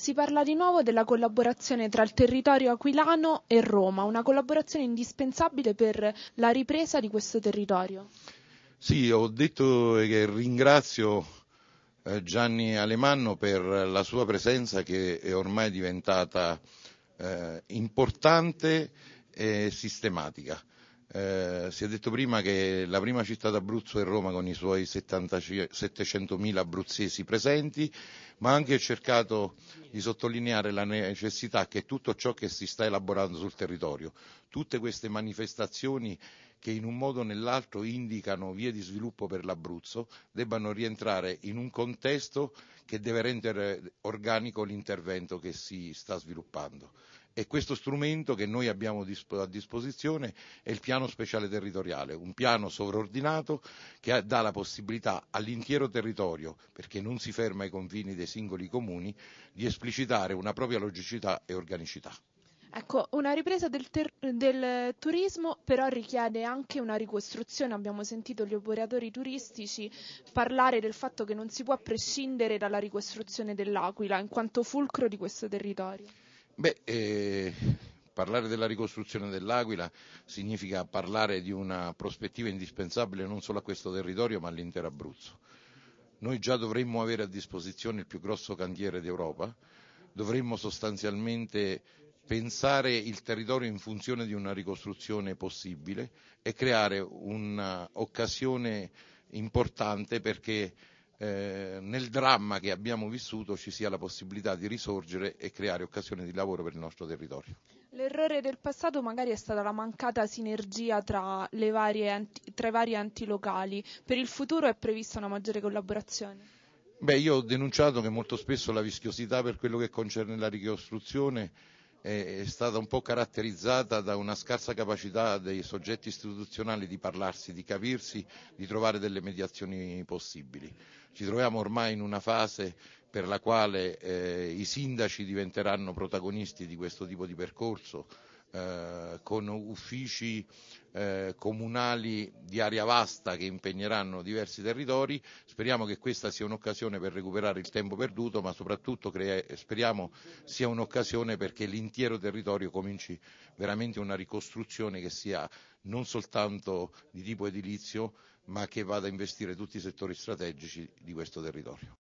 Si parla di nuovo della collaborazione tra il territorio aquilano e Roma, una collaborazione indispensabile per la ripresa di questo territorio. Sì, ho detto che ringrazio eh, Gianni Alemanno per la sua presenza che è ormai diventata eh, importante e sistematica. Eh, si è detto prima che la prima città d'Abruzzo è Roma con i suoi 700.000 abruzzesi presenti, ma ha anche cercato di sottolineare la necessità che tutto ciò che si sta elaborando sul territorio, tutte queste manifestazioni che in un modo o nell'altro indicano vie di sviluppo per l'Abruzzo debbano rientrare in un contesto che deve rendere organico l'intervento che si sta sviluppando. E questo strumento che noi abbiamo a disposizione è il piano speciale territoriale, un piano sovraordinato che dà la possibilità all'intero territorio, perché non si ferma ai confini dei singoli comuni, di esplicitare una propria logicità e organicità. Ecco, una ripresa del, ter- del, turismo però richiede anche una ricostruzione. Abbiamo sentito gli operatori turistici parlare del fatto che non si può prescindere dalla ricostruzione dell'Aquila in quanto fulcro di questo territorio. Beh, eh, parlare della ricostruzione dell'Aquila significa parlare di una prospettiva indispensabile non solo a questo territorio ma all'intero Abruzzo. Noi già dovremmo avere a disposizione il più grosso cantiere d'Europa, dovremmo sostanzialmente pensare il territorio in funzione di una ricostruzione possibile e creare un'occasione importante perché eh, nel dramma che abbiamo vissuto ci sia la possibilità di risorgere e creare occasioni di lavoro per il nostro territorio. L'errore del passato magari è stata la mancata sinergia tra, varie, tra i vari enti locali. Per il futuro è prevista una maggiore collaborazione? Beh, io ho denunciato che molto spesso la vischiosità per quello che concerne la ricostruzione è stata un po' caratterizzata da una scarsa capacità dei soggetti istituzionali di parlarsi, di capirsi, di trovare delle mediazioni possibili. Ci troviamo ormai in una fase per la quale eh, i sindaci diventeranno protagonisti di questo tipo di percorso, eh, con uffici eh, comunali di area vasta che impegneranno diversi territori. Speriamo che questa sia un'occasione per recuperare il tempo perduto, ma soprattutto crea- speriamo sia un'occasione perché l'intero territorio cominci veramente una ricostruzione che sia non soltanto di tipo edilizio, ma che vada a investire tutti i settori strategici di questo territorio.